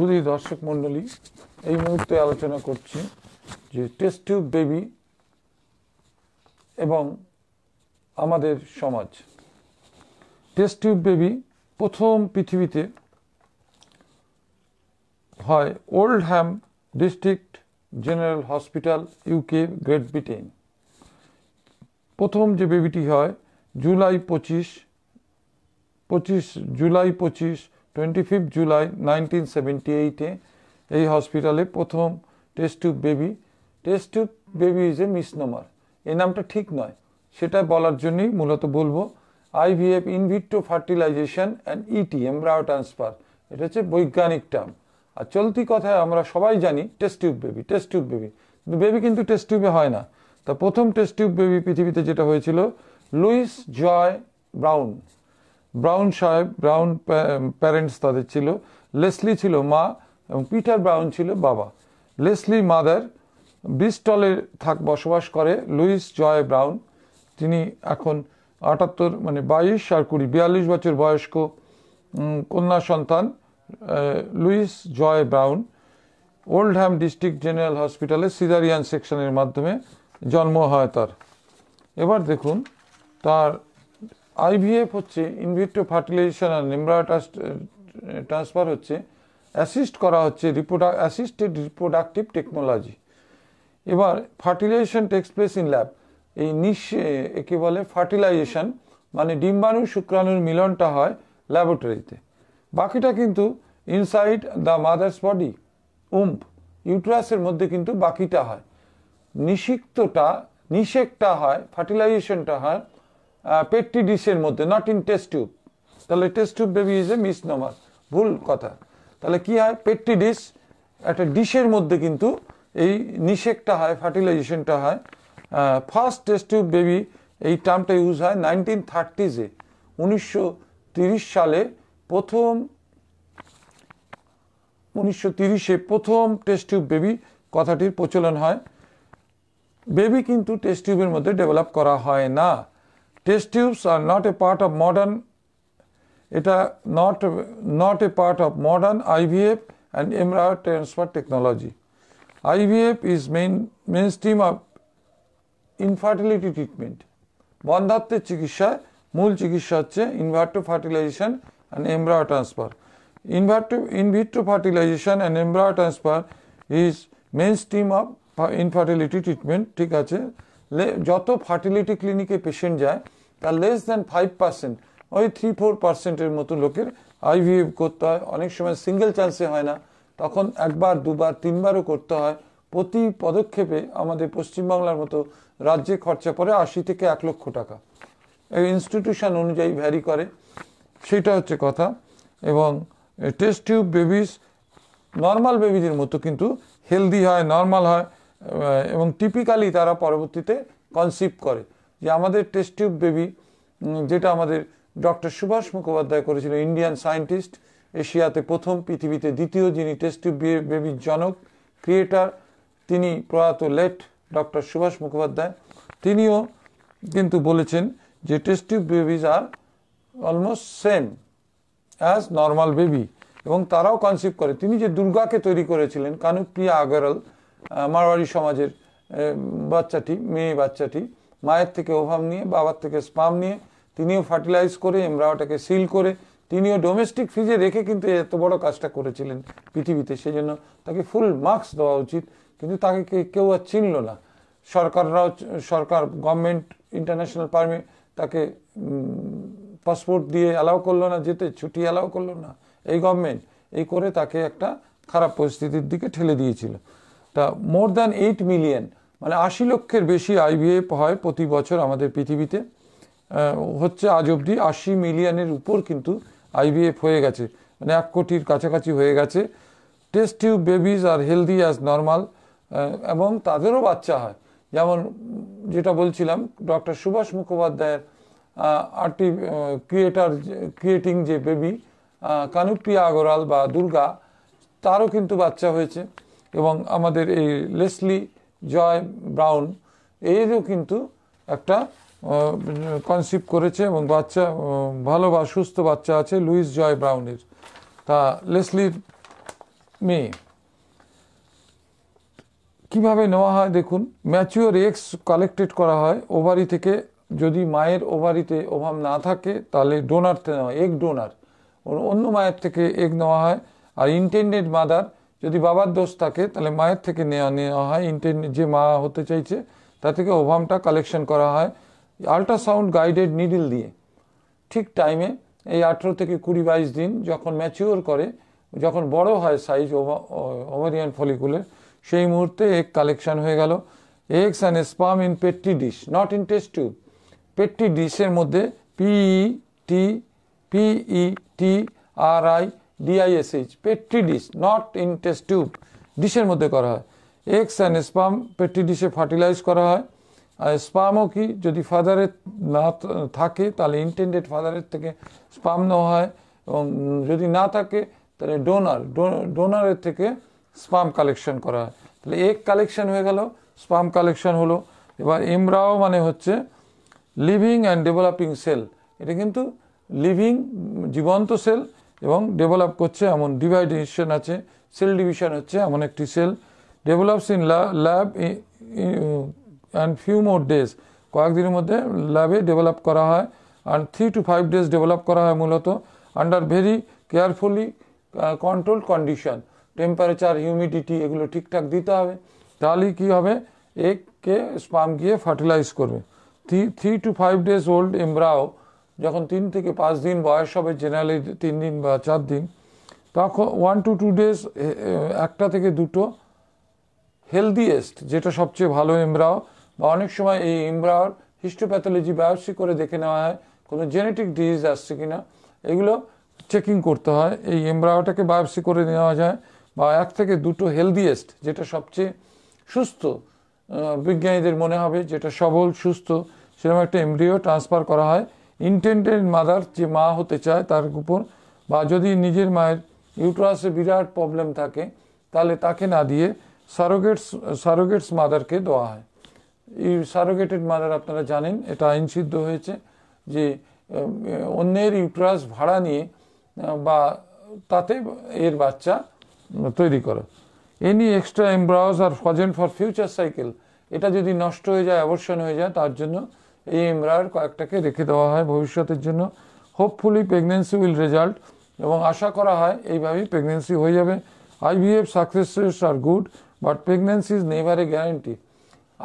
শুধু দর্শক মন্ডলী এই মুহূর্তে আলোচনা করছি যে টেস্ট টিউব বেবি এবং আমাদের সমাজ টেস্ট টিউব বেবি প্রথম পৃথিবীতে হয় Oldham district general hospital UK great Britain প্রথম যে বেবিটি হয় জুলাই পঁচিশ পঁচিশ জুলাই পঁচিশ টোয়েন্টি ফিফ জুলাই নাইনটিন সেভেন্টি এইটে এই হসপিটালে প্রথম test tube baby test tube baby is a misnomer এই নামটা ঠিক নয় সেটা বলার জন্যই মূলত বলবো IVF in vitro fertilisation and ET embryo transfer এটা হচ্ছে বৈজ্ঞানিক টার্ম আর চলতি কথায় আমরা সবাই জানি test tube baby test tube baby কিন্তু বেবি কিন্তু টেস্ট টিউবে হয় না তা প্রথম টেস্ট টিউব বেবি পৃথিবীতে যেটা হয়েছিল লুইস জয় ব্রাউন ব্রাউন সাহেব ব্রাউন প্যারেন্টস তাদের ছিল লেসলি ছিল মা এবং পিটার ব্রাউন ছিল বাবা লেসলি মাদার ব্রিস্টলে থাক বসবাস করে লুইস জয় ব্রাউন তিনি এখন আটাত্তর মানে বাইশ আর কুড়ি বিয়াল্লিশ বছর বয়স্ক কন্যা সন্তান Louise Joy Brown Oldham district general হসপিটালে সিজারিয়ান সেকশনের মাধ্যমে জন্ম হয় তার এবার দেখুন তার আইভিএফ হচ্ছে ইনভিট্রো ফার্টিলাইজেশন আর নেমব্রায়োটা ট্রান্সফার হচ্ছে অ্যাসিস্ট করা হচ্ছে রিপ্রোডাক অ্যাসিস্টেড রিপ্রোডাক্টিভ টেকনোলজি এবার fertilisation takes place in lab এই নিঃ একে বলে ফার্টিলাইজেশন মানে ডিম্বাণু শুক্রাণুর মিলনটা হয় ল্যাবরেটরিতে বাকিটা কিন্তু inside the mother's body womb ইউট্রাসের মধ্যে কিন্তু বাকিটা হয় নিষিক্তটা নিষেকটা হয় ফার্টিলাইজেশনটা হয় পেট্রি ডিশের মধ্যে নট ইন টেস্ট টিউব তাহলে test tube baby is a mis misnomer ভুল কথা তাহলে কি হয় পেট্রি ডিশ একটা ডিশের মধ্যে কিন্তু এই নিষেকটা হয় ফার্টিলাইজেশনটা হয় ফার্স্ট টেস্ট টিউব বেবি এই টার্মটা ইউজ হয় নাইনটিন থার্টিজে উনিশশো সালে প্রথম উনিশশো তিরিশে প্রথম টেস্ট টিউব বেবি কথাটির প্রচলন হয় বেবি কিন্তু টেস্ট টিউবের মধ্যে ডেভেলপ করা হয় না test tubes are not a part of modern এটা not not a part of modern IVF and MR transfer technology IVF is main main stream of infertility treatment বন্ধাত্মের চিকিৎসায় মূল চিকিৎসা হচ্ছে ইনভার্টো fertilisation and এমব্রা transfer ইনভার্টো in vitro fertilisation and এমব্রা transfer is main stream of infertility treatment ঠিক আছে যত fertility ক্লিনিকে patient যায় তার লেস দ্যান ফাইভ পার্সেন্ট ওই থ্রি ফোর পার্সেন্টের মতো লোকের আইভিএফ করতে হয় অনেক সময় সিঙ্গেল চান্সে হয় না তখন একবার দুবার তিনবারও করতে হয় প্রতি পদক্ষেপে আমাদের পশ্চিমবাংলার মতো রাজ্যে খরচা পড়ে আশি থেকে এক লক্ষ টাকা এই ইনস্টিটিউশন অনুযায়ী ভ্যারি করে সেটা হচ্ছে কথা এবং টেস্ট টিউব বেবিস নর্মাল বেবিদের মতো কিন্তু হেলদি হয় নর্মাল হয় এবং টিপিক্যালি তারা পরবর্তীতে কনসিভ করে যে আমাদের টেস্ট টিউব বেবি যেটা আমাদের ডক্টর সুভাষ মুখোপাধ্যায় করেছিল ইন্ডিয়ান সায়েন্টিস্ট এশিয়াতে প্রথম পৃথিবীতে দ্বিতীয় যিনি টেস্ট টিউব বেবির জনক ক্রিয়েটার তিনি প্রয়াত লেট ডক্টর সুভাষ মুখোপাধ্যায় তিনিও কিন্তু বলেছেন যে test tube babies are almost same as normal baby এবং তারাও কনসিভ করে তিনি যে দুর্গাকে তৈরি করেছিলেন কানুপ্রিয়া আগরাল মারোয়ারি সমাজের বাচ্চাটি মেয়ে বাচ্চাটি মায়ের থেকে ওভাম নিয়ে বাবার থেকে স্পাম নিয়ে তিনিও ফার্টিলাইজ করে এমরাওয়াটাকে সিল করে তিনিও ডোমেস্টিক ফ্রিজে রেখে কিন্তু এত বড় কাজটা করেছিলেন পৃথিবীতে সেজন্য তাকে ফুল মার্কস দেওয়া উচিত কিন্তু তাকে কেউ আর চিনল না সরকাররাও সরকার গভর্নমেন্ট ইন্টারন্যাশনাল পারমিট তাকে পাসপোর্ট দিয়ে অ্যালাউ করলো না যেতে ছুটি অ্যালাউ করলো না এই গভর্নমেন্ট এই করে তাকে একটা খারাপ পরিস্থিতির দিকে ঠেলে দিয়েছিল তা মোর দ্যান এইট মিলিয়ন মানে আশি লক্ষের বেশি আইভিএফ হয় প্রতি বছর আমাদের পৃথিবীতে হচ্ছে আজ অবধি আশি মিলিয়নের উপর কিন্তু আইভিএফ হয়ে গেছে মানে এক কোটির কাছাকাছি হয়ে গেছে test tube babies are healthy as normal এবং তাদেরও বাচ্চা হয় যেমন যেটা বলছিলাম ডক্টর সুভাষ মুখোপাধ্যায়ের আর্টি ক্রিয়েটার ক্রিয়েটিং যে বেবি কানুপ্রিয়া আগরাল বা দুর্গা তারও কিন্তু বাচ্চা হয়েছে এবং আমাদের এই লেসলি জয় ব্রাউন এরও কিন্তু একটা কনসিভ করেছে এবং বাচ্চা ভালো বা সুস্থ বাচ্চা আছে লুইস জয় ব্রাউনের তা লেসলির মেয়ে কিভাবে নেওয়া হয় দেখুন ম্যাচিওর এক্স কালেক্টেড করা হয় ওভারি থেকে যদি মায়ের ওভারিতে অভাব না থাকে তাহলে ডোনার নেওয়া হয় এগ ডোনার অন্য মায়ের থেকে এগ নেওয়া হয় আর ইন্টেন্ডেড মাদার যদি বাবার দোষ থাকে তাহলে মায়ের থেকে নেওয়া নেওয়া হয় ইন্টারনেট যে মা হতে চাইছে তা থেকে ওভামটা কালেকশন করা হয় আল্ট্রাসাউন্ড গাইডেড নিডল দিয়ে ঠিক টাইমে এই আঠেরো থেকে কুড়ি বাইশ দিন যখন ম্যাচিওর করে যখন বড় হয় সাইজ ওভারিয়ান ফলিকুলের সেই মুহূর্তে এক কালেকশন হয়ে গেল eggs and sperm in petri dish not in test tube petri ডিশের মধ্যে P E T P E T R I D I S H petri dish not in test tube ডিশের মধ্যে করা হয় এক্স অ্যান্ড স্পাম পেট্রি ডিশে ফার্টিলাইজ করা হয় আর স্পামও কি যদি ফাদারের না থাকে তাহলে ইন্টেন্ডেড ফাদারের থেকে স্পাম নেওয়া হয় এবং যদি না থাকে তাহলে ডোনার ডোনারের থেকে স্পাম কালেকশন করা হয় তাহলে এক কালেকশন হয়ে গেল স্পাম কালেকশন হলো এবার এমরাও মানে হচ্ছে লিভিং অ্যান্ড ডেভেলপিং সেল এটা কিন্তু লিভিং জীবন্ত সেল এবং ডেভেলপ করছে এমন ডিভাইডেশন আছে সেল ডিভিশন হচ্ছে এমন একটি cell develops in lab and few more days কয়েকদিনের মধ্যে ল্যাবে ডেভেলপ করা হয় and three two five days develop করা হয় মূলত under very carefully control condition temperature humidity এগুলো ঠিকঠাক দিতে হবে তাহলেই কী হবে এগকে স্পাম গিয়ে ফার্টিলাইজ করবে three three two five days old embryo যখন তিন থেকে পাঁচ দিন বয়স হবে জেনারেলি তিন দিন বা চার দিন তখন ওয়ান টু টু ডেজ একটা থেকে দুটো হেলদিয়েস্ট যেটা সবচেয়ে ভালো এমব্রাও বা অনেক সময় এই এমব্রাওর হিস্টোপ্যাথোলজি বায়োসি করে দেখে নেওয়া হয় কোনো জেনেটিক ডিজিজ আসছে কি না এগুলো চেকিং করতে হয় এই এমব্রাওটাকে বায়োপসি করে নেওয়া যায় বা এক থেকে দুটো হেলদিয়েস্ট যেটা সবচেয়ে সুস্থ বিজ্ঞানীদের মনে হবে যেটা সবল সুস্থ সেরকম একটা এমব্রিও ট্রান্সফার করা হয় ইন্টেন্টেড মাদার যে মা হতে চায় তার উপর বা যদি নিজের মায়ের ইউট্রাসে বিরাট প্রবলেম থাকে তাহলে তাকে না দিয়ে সারোগেটস সারোগেটস মাদারকে দেওয়া হয় এই সারোগেটেড মাদার আপনারা জানেন এটা আইনসিদ্ধ হয়েছে যে অন্যের ইউট্রাস ভাড়া নিয়ে বা তাতে এর বাচ্চা তৈরি করে any extra embryos are frozen for future cycle এটা যদি নষ্ট হয়ে যায় অবসান হয়ে যায় তার জন্য এই এমরার কয়েকটাকে রেখে দেওয়া হয় ভবিষ্যতের জন্য হোপফুলি প্রেগনেন্সি উইল রেজাল্ট এবং আশা করা হয় এইভাবেই প্রেগনেন্সি হয়ে যাবে IVF success are good but pregnancy is never a guarantee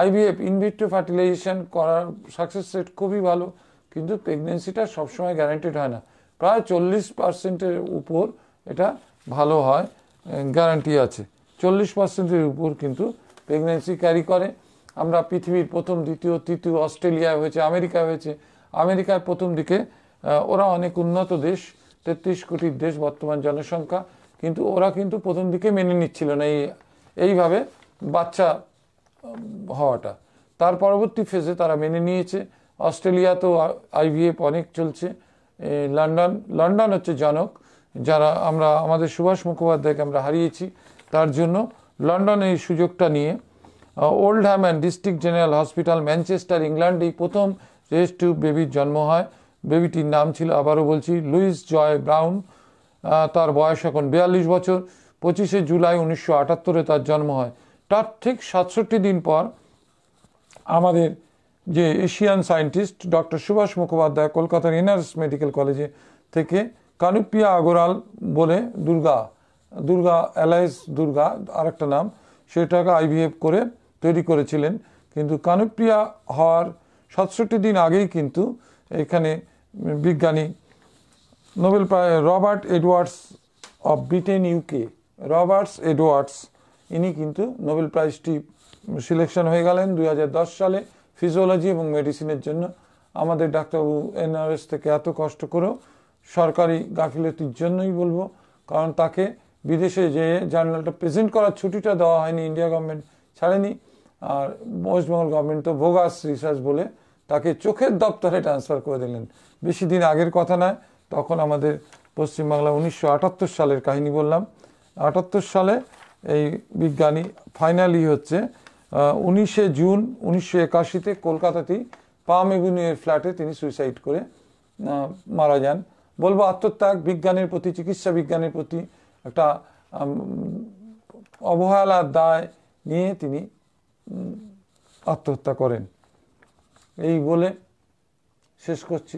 IVF in vitro fertilisation করার সাকসেস রেট খুবই ভালো কিন্তু প্রেগনেন্সিটা সবসময় গ্যারান্টিড হয় না প্রায় চল্লিশ পার্সেন্টের উপর এটা ভালো হয় গ্যারান্টি আছে চল্লিশ পার্সেন্টের উপর কিন্তু প্রেগনেন্সি ক্যারি করে আমরা পৃথিবীর প্রথম দ্বিতীয় তৃতীয় অস্ট্রেলিয়ায় হয়েছে আমেরিকায় হয়েছে আমেরিকায় প্রথম দিকে ওরা অনেক উন্নত দেশ তেত্রিশ কোটির দেশ বর্তমান জনসংখ্যা কিন্তু ওরা কিন্তু প্রথম দিকে মেনে নিচ্ছিল না এই এইভাবে বাচ্চা হওয়াটা তার পরবর্তী ফেজে তারা মেনে নিয়েছে অস্ট্রেলিয়া তো আইভিএফ অনেক চলছে লন্ডন লন্ডন হচ্ছে জনক যারা আমরা আমাদের সুভাষ মুখোপাধ্যায়কে আমরা হারিয়েছি তার জন্য লন্ডন এই সুযোগটা নিয়ে Oldham and district general hospital Manchester ইংল্যান্ডেই প্রথম টেস্ট টিউব বেবির জন্ম হয় বেবিটির নাম ছিল আবারও বলছি লুইস জয় ব্রাউন তার বয়স এখন বিয়াল্লিশ বছর পঁচিশে জুলাই উনিশশো আটাত্তরে তার জন্ম হয় তার ঠিক সাতষট্টি দিন পর আমাদের যে Asian scientist doctor Subhash Mukhopadhyay কলকাতার ইনার্স মেডিকেল কলেজে থেকে কানুপিয়া আগরাল বলে দুর্গা দুর্গা অ্যালাইস দুর্গা আরেকটা নাম সেটাকে আইভিএফ করে তৈরি করেছিলেন কিন্তু কানুপ্রিয়া হওয়ার সাতষট্টি দিন আগেই কিন্তু এখানে বিজ্ঞানী Nobel Robert Edwards of Britain UK Roberts Edwards ইনি কিন্তু নোবেল প্রাইজটি সিলেকশন হয়ে গেলেন দু সালে ফিজিওলজি এবং মেডিসিনের জন্য আমাদের ডাক্তারবাবু এনআরএস থেকে এত কষ্ট করেও সরকারি গাফিলতির জন্যই বলবো কারণ তাকে বিদেশে যেয়ে জার্নালটা প্রেজেন্ট করার ছুটিটা দেওয়া হয়নি ইন্ডিয়া গভর্নমেন্ট ছাড়েনি আর ওয়েস্ট বেঙ্গল গভর্নমেন্ট তো ভোগাস রিসার্চ বলে তাকে চোখের দপ্তরে ট্রান্সফার করে দিলেন বেশি দিন আগের কথা নয় তখন আমাদের পশ্চিমবাংলা উনিশশো সালের কাহিনী বললাম আটাত্তর সালে এই বিজ্ঞানী ফাইনালি হচ্ছে উনিশে জুন উনিশশো একাশিতে কলকাতাতেই পাম এভিনিউয়ের ফ্ল্যাটে তিনি সুইসাইড করে মারা যান বলবো আত্মত্যাগ বিজ্ঞানের প্রতি চিকিৎসা বিজ্ঞানের প্রতি একটা অবহেলার দায় নিয়ে তিনি আত্মহত্যা করেন এই বলে শেষ করছি